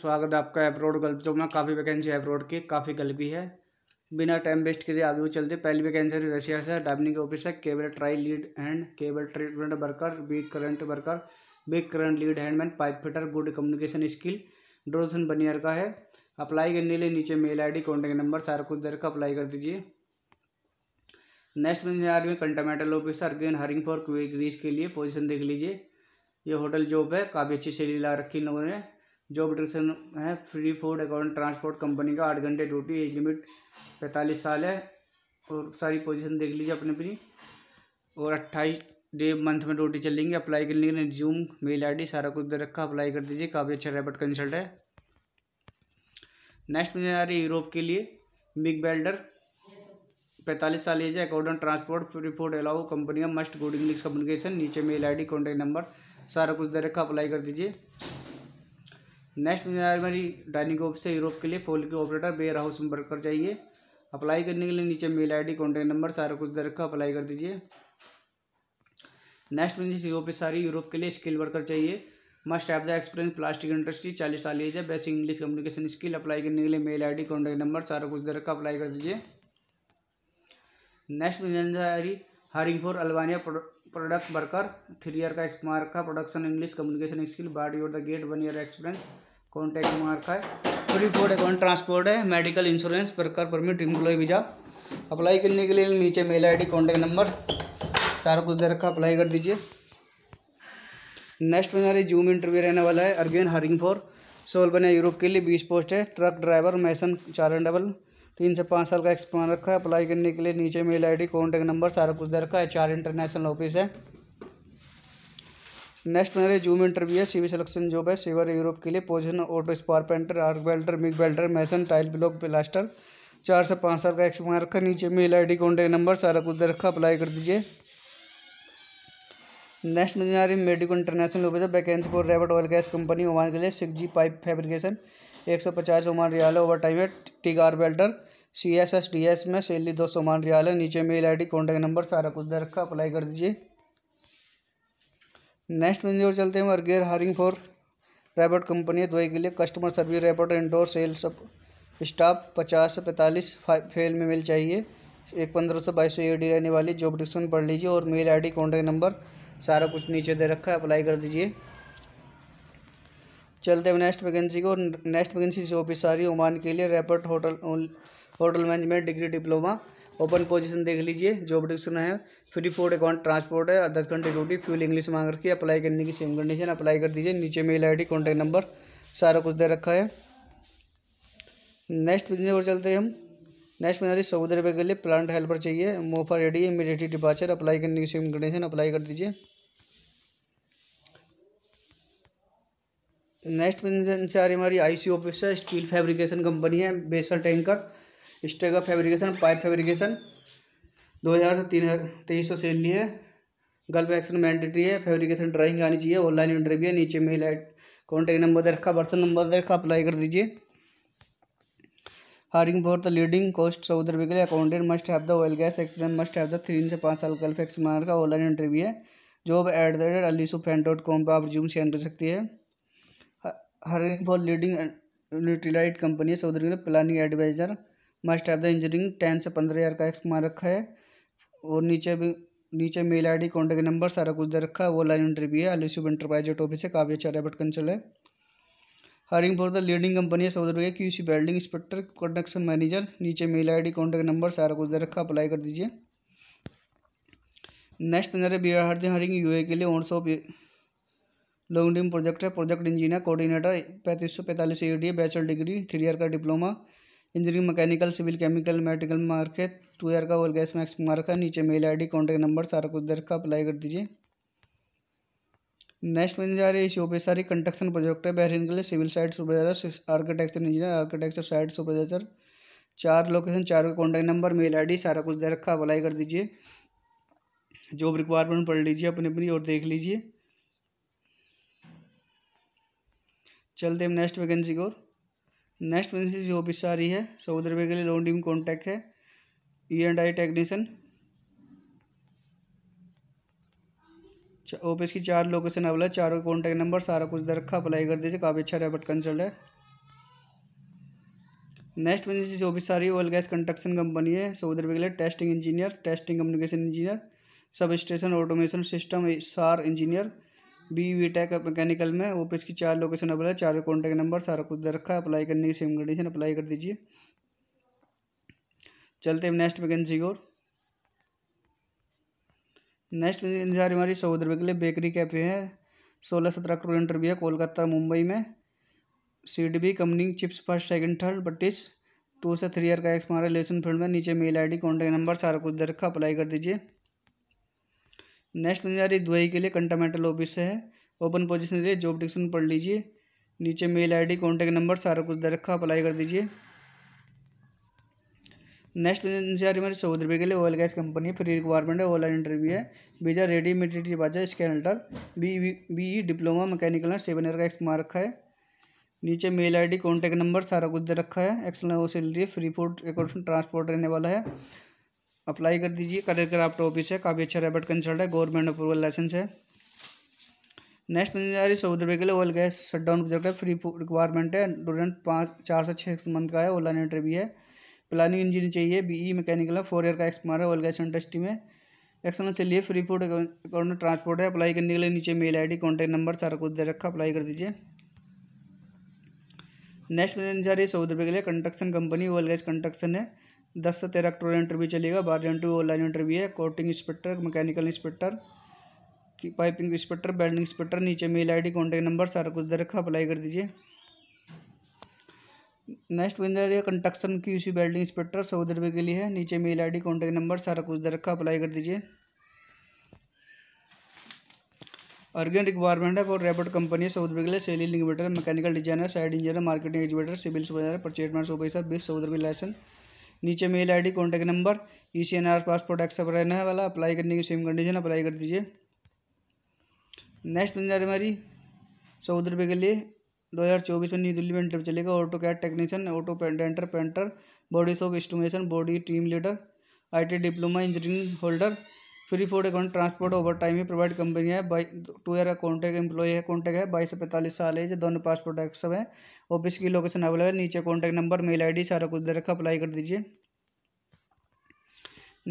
स्वागत है आपका अब्रोड गल्प जॉब में काफ़ी वैकेंसी है अब्रोड की काफ़ी गल्प भी है बिना टाइम वेस्ट के लिए आगे चलते पहली वैकेंसी तो रशिया से डाबनी के ऑफिस है cable tray lead hand cable treatment worker big current worker big current lead handman pipe fitter good communication skill ड्रोसन बनियर का है अप्लाई करने के लिए नीचे मेल डी कांटेक्ट नंबर सारा कुछ देर का अप्लाई कर दीजिए नेक्स्ट में आदमी continental officer again hiring for quick रीज के लिए पोजीशन देख लीजिए ये होटल जॉब है काफ़ी अच्छी सैलरी ला रखी इन लोगों ने जॉब डिस्क्रिप्शन है free food account transport company का आठ घंटे ड्यूटी एज लिमिट पैंतालीस साल है और सारी पोजीशन देख लीजिए अपने अपनी और अट्ठाईस डे मंथ में ड्यूटी चलेंगी अप्लाई करने के लिए रिज्यूम मेल आईडी सारा कुछ दे रखा अप्लाई कर दीजिए काफ़ी अच्छा रेपट कंसल्ट है नेक्स्ट मुझे आ रही यूरोप के लिए बिग बेल्डर पैंतालीस साल एज है according transport free food allow company का मस्ट गुड इंग्लिश कम्युनिकेशन नीचे मेल आईडी कॉन्टैक्ट नंबर सारा कुछ दे रखा अप्लाई कर दीजिए नेक्स्ट मेरी डाइनिंग ऑफ से यूरोप के लिए फोल के ऑपरेटर बेयर हाउस में वर्कर चाहिए अप्लाई करने के लिए नीचे मेल आईडी कॉन्टैक्ट नंबर सारा कुछ दे रखा अप्लाई कर दीजिए नेक्स्ट मिनिस यूरोप सारी यूरोप के लिए स्किल वर्कर चाहिए must have the experience plastic industry चालीस साल एज है basic English communication skill apply करने के लिए मेल डी कॉन्टैक्ट नंबर सारा कुछ दे रखा अप्लाई कर दीजिए next ministry hiring for Albania product worker three year का स्मार्क का प्रोडक्शन इंग्लिश कम्युनिकेशन स्किल बार्ड your the get one year experience contact number का है फ्री अकाउंट ट्रांसपोर्ट है medical insurance worker permit employ visa apply करने के लिए नीचे मेल आईडी कांटेक्ट नंबर सारा कुछ दे रखा अप्लाई कर दीजिए नेक्स्ट हमारे जूम इंटरव्यू रहने वाला है अरगेन हरिंग फोर सोल बने यूरोप के लिए बीस पोस्ट है ट्रक ड्राइवर मैसन चार डबल तीन से पाँच साल का एक्सपान रखा है अप्लाई करने के लिए नीचे मेल आईडी कांटेक्ट नंबर सारा कुछ दे रखा है चार इंटरनेशनल ऑफिस है नेक्स्ट मेरे जूम इंटरव्यू है सीवी सिलेक्शन जॉब है सीवर यूरोप के लिए पोजिशन ऑटो स्पार painter arc welder MIG welder mason tile block plaster चार से पाँच साल का एक्सपीरियंस रखा नीचे मेल डी कॉन्टैक्ट नंबर सारा कुछ दे रखा अप्लाई कर दीजिए नेक्स्ट मुझे आ रही मेडिको इंटरनेशनल वैकेंसी फॉर रेबट ऑयल गैस कंपनी ओमान के लिए सिक्स जी पाइप फैब्रिकेशन एक सौ पचास ओमान रियाल ओवर टाइम है टीगार welder C S S D S में सैलरी दो सौ ओमान रियाल है नीचे mail I D contact number सारा कुछ दे रखा अप्लाई कर दीजिए नेक्स्ट में और चलते हैं अर्गेयर हायरिंग फॉर रेबर्ट कंपनी दुबई के लिए customer service report indoor sales staff पचास से पैंतालीस फेल में मेल चाहिए एक पंद्रह सौ बाईस सौ ए डी रहने वाली जॉब डिस्क्रिप्शन पढ़ लीजिए और मेल आईडी कॉन्टैक्ट नंबर सारा कुछ नीचे दे रखा है अप्लाई कर दीजिए चलते हैं नेक्स्ट वैकेंसी को नेक्स्ट वैकेंसी से ऑफिस सारी ओमान के लिए report hotel hotel management degree diploma open position देख लीजिए जॉब डिस्क्रिप्शन है फ्री फूड अकाउंट ट्रांसपोर्ट है दस घंटे ड्यूटी फ्यूल इंग्लिश मांग रखी है अप्लाई करने की सेम कंडीशन अप्लाई कर दीजिए नीचे मेल आईडी कॉन्टैक्ट नंबर सारा कुछ दे रखा है नेक्स्ट बिजनेस पर चलते हैं हम नेक्स्ट में सऊदी अरब के लिए प्लांट हेल्पर चाहिए मोफा रेडी है इमीडिएटली डिपाचर अप्लाई करने की सेम कंडीशन अप्लाई कर दीजिए नेक्स्ट से आ रही हमारी आईसी ऑफिस है स्टील फैब्रिकेशन कंपनी है बेसल टैंकर स्टेगा फैब्रिकेशन पाइप फैब्रिकेशन दो हज़ार से तीन तेईस सौ सैलरी है गल्फ एक्शन मैंडेटरी है फैब्रिकेशन ड्राइंग आनी चाहिए ऑनलाइन इंटरव्यू है नीचे मेल एड कॉन्टैक्ट नंबर दे रखा बर्थ नंबर दे रखा अप्लाई कर दीजिए hiring for the leading cost चौदह रुपये के लिए accountant must have the oil gas experience must have the three से पाँच साल गल्फ फैक्स मार का ऑनलाइन इंटरव्यू है जॉब एट द रेट अली फैन डॉट कॉम पर आप रिज्यूम सेंड कर सकती है hiring for leading Nutrilite company है सऊदी अरब के लिए planning advisor master of the engineering ten से पंद्रह हज़ार का एक्स मार रखा है और नीचे भी नीचे mail I D contact number सारा कुछ दे रखा है वो लाइन इंटरव्यू है शुभ इंटरप्राइज ऑफिस है अच्छा रेबट कंसल है hiring for the leading company Saudi Arabia Q C building inspector कंडक्शन मैनेजर नीचे mail I D contact number सारा कुछ दे रखा अप्लाई कर दीजिए नेक्स्ट पंद्रह है B R hiring U A के लिए ऑन सौ लॉन्ग ड्रीम प्रोजेक्ट है प्रोजेक्ट इंजीनियर कोऑर्डिनेटर पैंतीस सौ पैंतालीस A D bachelor degree three year का diploma engineering mechanical civil chemical medical mark है टू ईयर का और गैस मैक्स मार्क है नीचे मेल आईडी कांटेक्ट नंबर सारा कुछ दे रखा अप्लाई कर दीजिए नेक्स्ट बन जा रही है शोपे सारी कंस्ट्रक्शन प्रोजेक्ट है बहरीन के लिए civil site supervisor architecture engineer architecture site supervisor चार लोकेशन चार का कॉन्टैक्ट नंबर मेल डी सारा कुछ दे रखा अप्लाई कर दीजिए जॉब रिक्वायरमेंट पढ़ लीजिए अपनी अपनी और देख लीजिए चलते हम नेक्स्ट वैकेंसी की नेक्स्ट वैकेंसी जो ऑफिस आ रही है सऊदी अरबिया के लिए लोन टीम कॉन्टैक्ट है E and I technician office की चार लोकेशन अवेलेबल है चारों कॉन्टैक्ट नंबर सारा कुछ दे रखा अप्लाई कर दीजिए काफ़ी अच्छा रेबट कंसल्ट है नेक्स्ट वैकेंसी जो ऑफिस आ रही है ऑयल गैस कंस्ट्रक्शन कंपनी है सऊदी अरबिया के लिए testing engineer testing communication engineer sub station automation system सार engineer B V tech mechanical में ऑफिस की चार लोकेशन अवेलेबल है चारों कॉन्टैक्ट नंबर सारा कुछ दे रखा है अप्लाई करने की सेम कंडीशन अप्लाई कर दीजिए चलते हैं नेक्स्ट वैकेंसी और ओर नेक्स्ट इंतजार हमारी सऊदी रुपये के लिए बेकरी कैफे है सोलह सत्रह अक्टूबर इंटरव्यू है कोलकाता मुंबई में सीट बी company chips first second third बट्टिस टू से थ्री ईयर का एक्स मारा रिलेशन फील्ड में नीचे मेल आईडी कॉन्टैक्ट नंबर सारा कुछ दे रखा अप्लाई कर दीजिए नेक्स्ट बन जा रही दुआई के लिए कंटामेंटल ऑफिस है ओपन पोजिशन के लिए जॉब डिस्क्रिप्शन पढ़ लीजिए नीचे मेल आईडी कांटेक्ट नंबर सारा कुछ दे रखा अप्लाई कर दीजिए नेक्स्ट बन जा रही हमारी सऊदी रुपये के लिए oil gas company free requirement है ऑनलाइन इंटरव्यू है बीजा रेडी इमीडिएटली बाजा स्कैन अल्टर B B E diploma mechanical है सेवन ईयर e, e, का एक्समा रखा है नीचे मेल आईडी कांटेक्ट नंबर सारा कुछ दे रखा है वो salary free food accommodation transport रहने वाला है अप्लाई कर दीजिए करियर क्राफ्ट ऑफिस है काफ़ी अच्छा रेबर्ट कंसल्ट है गवर्नमेंट अप्रूवल लाइसेंस है नेक्स्ट पंचायत सौ रुपये के लिए ऑयल गैस शट की जरूरत है फ्री रिक्वायरमेंट है डोरेंट पाँच चार से छः मंथ का है ऑनलाइन इंटरव्यू है प्लानिंग इंजीनियर चाहिए बीई मैकेनिकल e है फोर ईयर का एक्सपायर है ऑयल गैस इंडस्ट्री में एक्शन से लिए फ्री फूड अकाउंट ट्रांसपोर्ट है अप्लाई करने के लिए नीचे मेल डी कॉन्टैक्ट नंबर सारा कुछ दे रखा अप्लाई कर दीजिए नेक्स्ट मैसेज जा रही है सऊदी रुपये के लिए construction company oil gas construction है दस से तेरह अक्टूबर इंटरव्यू चलेगा बारह इंटरव्यू ऑनलाइन इंटरव्यू है कोटिंग इंस्पेक्टर मैकेनिकल इंस्पेक्टर की पाइपिंग इंस्पेक्टर बेल्डिंग इंस्पेक्टर नीचे मेल आईडी कांटेक्ट नंबर सारा कुछ दे रखा अप्लाई कर दीजिए नेक्स्ट बंदर है कंस्ट्रक्शन की यूसी बेल्डिंग इंस्पेक्टर सऊदी रुपये के लिए है नीचे मेल आई डी नंबर सारा कुछ दे रखा अप्लाई कर दीजिए अर्गेन रिक्वायरमेंट है फॉर रेबर्ट कंपनी है सऊदी रुपये के लिए selling mechanical designer site engineer marketing educator civil supervisor purchase man बीस सऊदी रुपये लाइसेंस नीचे mail ID contact number E C N R passport except रहने वाला अप्लाई करने की सेम कंडीशन अप्लाई कर दीजिए नेक्स्ट बन जा हमारी चौदह रुपये के लिए 2024 में न्यू दिल्ली में इंटरव्यू चलेगा auto cat technician auto denter painter body shop estimation body team leader IT diploma engineering holder free food account transport overtime ही प्रोवाइड कंपनी है by two year contact employ है contact है बाईस से पैंतालीस साल है जो दोनों पासपोर्ट एक्सम है ऑफिस की लोकेशन अवेलेबल है नीचे कॉन्टैक्ट नंबर मेल आईडी सारा कुछ दे रखा अप्लाई कर दीजिए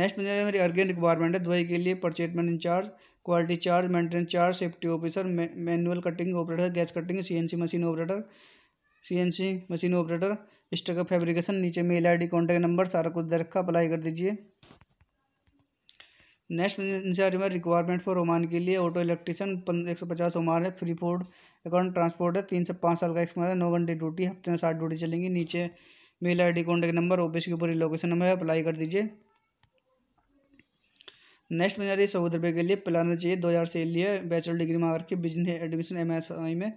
नेक्स्ट मेरे मेरी अर्गेन रिक्वायरमेंट है दवाई के लिए परचेटमेंट incharge quality charge maintenance charge safety officer manual cutting operator gas cutting C machine operator C machine operator stuck fabrication नीचे मेल डी कॉन्टैक्ट नंबर सारा कुछ दे रखा अप्लाई कर दीजिए नेक्स्ट इंचार्ज में रिक्वायरमेंट फॉर ओमान के लिए ऑटो इलेक्ट्रिशियन एक सौ पचास ओमान है फ्री फोर्ड अकाउंट ट्रांसपोर्ट है तीन से पाँच साल का एक्समार है नौ घंटे ड्यूटी हफ्ते में साठ ड्यूटी चलेंगी नीचे mail I D contact number office की पूरी लोकेशन नंबर है अप्लाई कर दीजिए नेक्स्ट में जा सऊदी रुपये के लिए प्लान चाहिए दो हज़ार से लिए बैचलर डिग्री मार्क के business admission M S I में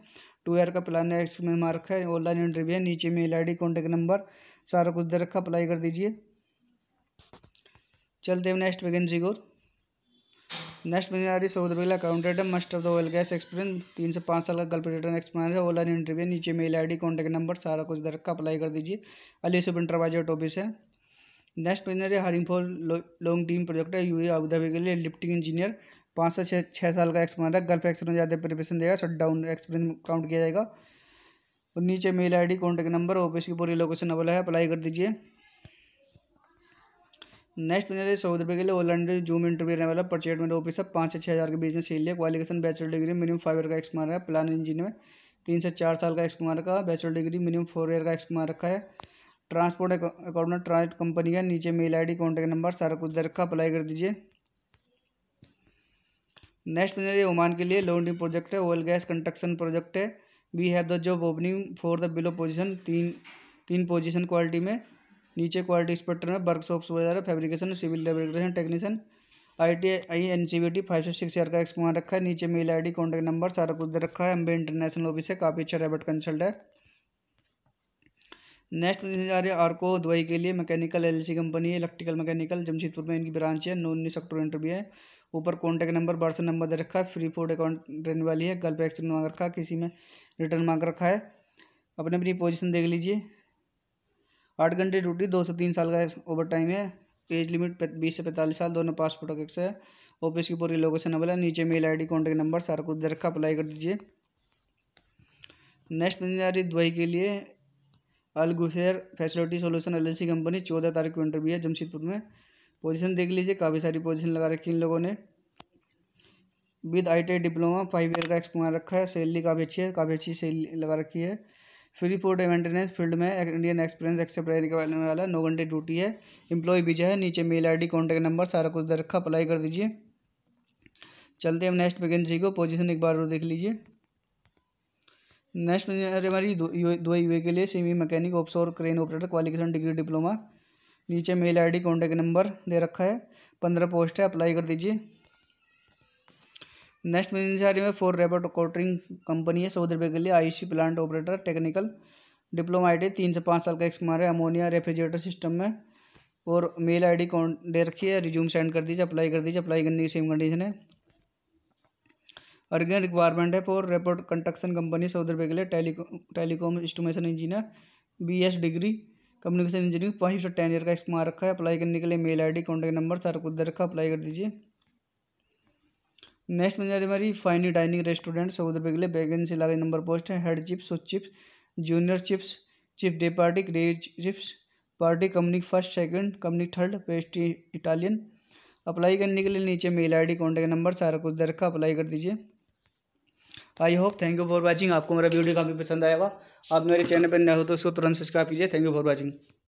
टू ईयर का प्लान है एक्सपेंस मार्क है ऑनलाइन इंटरव्यू है नीचे mail I D contact number सारा कुछ दे रखा अप्लाई कर दीजिए चलते हैं नेक्स्ट वैकेंसी को नेक्स्ट बिनारी सऊदबिल्ला अकाउंटेंट है must of the oil gas experience तीन से पाँच साल का गल्फ रिटर्न एक्सपीरियंस है ऑनलाइन इंटरव्यू नीचे mail I D contact number सारा कुछ दर का अप्लाई कर दीजिए अली सब इंटरवाइजर ऑफिस है नेक्स्ट रही hiring for long term project है यू ए अबूधाबी के लिए लिफ्टिंग इंजीनियर पाँच से छः छः साल का एक्सपीरियंस है गल्फ एक्सपीरियंस ज़्यादा प्रिपरेशन देगा शट डाउन एक्सपीरियंस काउंट किया जाएगा और नीचे mail I D contact number office की पूरी लोकेशन अवेलेबल है अप्लाई कर दीजिए नेक्स्ट बन जाए सऊदी के लिए ऑलरेडी जूम इंटरव्यू रहने वाला परचेटमेंट ऑफिसर पाँच से छः हज़ार के बीच में सील लिया qualification bachelor degree minimum five year का एक्स मार है प्लान इंजीनियर में तीन से चार साल का एक्स मार रखा है bachelor degree minimum four year का एक्स रखा है ट्रांसपोर्ट अकाउंटेंट ट्रांस कंपनी का नीचे मेल आई डी नंबर सारा कुछ दे रखा अप्लाई कर दीजिए नेक्स्ट बन ओमान के लिए लॉन्ड्री प्रोजेक्ट है ऑयल गैस कंस्ट्रक्शन प्रोजेक्ट है we have the job opening for the below position तीन तीन पोजिशन क्वालिटी में नीचे क्वालिटी इंस्पेक्टर में वर्कशॉप्स वगैरह fabrication civil lubrication technician I T I N C B T five सौ six year का experience रखा है नीचे mail I D contact number सारा कुछ दे रखा है एम्बे इंटरनेशनल ऑफिस है काफ़ी अच्छा रेबट कंसल्ट है नेक्स्ट जा रही है आरको दुबई के लिए मैकेनिकल सी कंपनी है इलेक्ट्रिकल मैकेनिकल जमशेदपुर में इनकी ब्रांच है नोनी सेक्टर इंटरव्यू है ऊपर कॉन्टैक्ट नंबर बर्थ नंबर दे रखा है फ्री फूड अकाउंट रहने वाली है गल्फ एक्सचेंज मांग रखा है किसी में रिटर्न मांग रखा है अपने अपनी पोजिशन देख लीजिए आठ घंटे ड्यूटी दो से तीन साल का ओवर टाइम है एज लिमिट बीस से पैंतालीस साल दोनों पासपोर्ट एक्स है ऑफिस की पूरी लोकेशन अवेल है नीचे मेल आईडी कांटेक्ट नंबर सारा कुछ दे रखा अप्लाई कर दीजिए नेक्स्ट मैनेजर दुबई के लिए अलगुशेर फैसिलिटी सोल्यूशन एल कंपनी चौदह तारीख को इंटरव्यू है जमशेदपुर में पोजीशन देख लीजिए काफ़ी सारी पोजिशन लगा रखी इन लोगों ने with I diploma five year का एक्सपीरियंस रखा है सैलरी काफ़ी अच्छी है काफ़ी अच्छी सैलरी लगा रखी है फ्री पोर्ट मेंटेनेंस फील्ड में इंडियन एक्सपीरियंस एक्सेप्ट रहने के वाले वाला नौ घंटे ड्यूटी है भी जो है नीचे मेल आईडी कांटेक्ट नंबर सारा कुछ दे रखा अप्लाई कर दीजिए चलते हम नेक्स्ट वैकेंसी को पोजीशन एक बार और देख लीजिए नेक्स्ट हमारी दो यू के लिए semi mechanic of crane operator qualification degree diploma नीचे मेल आईडी डी नंबर दे रखा है पंद्रह पोस्ट है अप्लाई कर दीजिए नेक्स्ट बेनिफिशियरी में फोर रेबोट कोटरिंग कंपनी है सौ रुपये के लिए C plant operator technical diploma I तीन से पाँच साल का एक्समार है अमोनिया रेफ्रिजरेटर सिस्टम में और मेल आई डी कौन दे रखी है रिज्यूम सेंड कर दीजिए अप्लाई कर दीजिए अप्लाई करने की सेम कंडीशन है अर्गन रिक्वायरमेंट है फॉर रेपोर्ट कंस्ट्रक्शन कंपनी सौ रुपये के लिए telecom telecom instrumentation engineer B S degree communication engineering पाँच सौ टेन ईयर का एक्समार रखा है अप्लाई करने के लिए mail I D contact number सारा कुछ दे रखा अप्लाई कर दीजिए नेक्स्ट बन जाती हमारी फाइनी डाइनिंग रेस्टोरेंट सऊदर पे गले वैकेंसी लगे नंबर पोस्ट है हेड चिप्स और chefs junior chefs chef de partie grey chefs partie company first second company third pastry Italian apply करने के लिए नीचे मेल आईडी कॉन्टैक्ट नंबर सारा कुछ दे रखा अप्लाई कर दीजिए I hope thank you for watching आपको मेरा वीडियो काफ़ी पसंद आएगा आप मेरे चैनल पर नए हो तो उसको तुरंत सब्सक्राइब कीजिए थैंक यू फॉर वॉचिंग